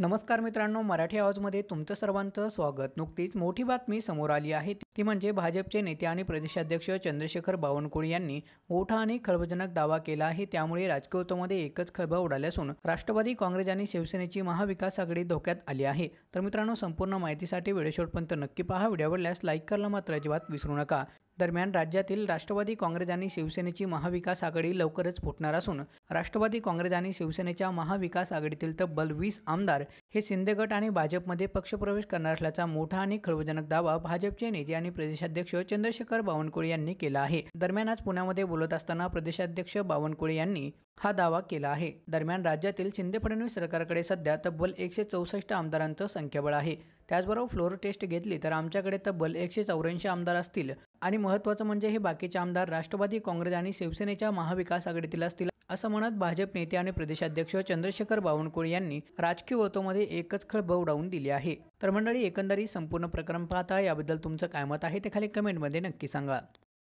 नमस्कार मित्रांनो मराठी आवाजमध्ये तुमचं सर्वांचं स्वागत नुकतीच मोठी बातमी समोर आली आहे ती म्हणजे भाजपचे नेते आणि प्रदेशाध्यक्ष चंद्रशेखर बावनकुळे यांनी मोठा आणि खळबजनक दावा केला आहे त्यामुळे राजकीयत्वामध्ये एकच खळबळ उडाली असून राष्ट्रवादी काँग्रेस आणि शिवसेनेची महाविकास आघाडी धोक्यात आली आहे तर मित्रांनो संपूर्ण माहितीसाठी व्हिडिओ नक्की पहा व्हिडिओ आवडल्यास लाईक करायला मात्र अजिबात विसरू नका दरम्यान राज्यातील राष्ट्रवादी काँग्रेस आणि शिवसेनेची महाविकास आघाडी लवकरच फुटणार असून राष्ट्रवादी काँग्रेस आणि शिवसेनेच्या महाविकास आघाडीतील तब्बल वीस आमदार हे शिंदे गट आणि भाजपमध्ये पक्षप्रवेश करणार असल्याचा मोठा आणि खळबजनक दावा भाजपचे नेते आणि प्रदेशाध्यक्ष चंद्रशेखर बावनकुळे यांनी केला आहे दरम्यान आज पुण्यामध्ये बोलत असताना प्रदेशाध्यक्ष बावनकुळे यांनी हा दावा केला आहे दरम्यान राज्यातील शिंदे फडणवीस सरकारकडे सध्या तब्बल एकशे चौसष्ट आमदारांचं संख्याबळ आहे त्याचबरोबर फ्लोर टेस्ट घेतली तर आमच्याकडे तब्बल एकशे चौऱ्याऐंशी आमदार असतील आणि महत्त्वाचं म्हणजे हे बाकीचे आमदार राष्ट्रवादी काँग्रेस आणि शिवसेनेच्या महाविकास आघाडीतील असतील असं म्हणत भाजप नेते आणि प्रदेशाध्यक्ष चंद्रशेखर बावनकुळे यांनी राजकीय वतोमध्ये एकच खळ बव दिली आहे तर मंडळी एकंदरीत संपूर्ण प्रकरण पाहता याबद्दल तुमचं काय मत आहे ते खाली कमेंटमध्ये नक्की सांगा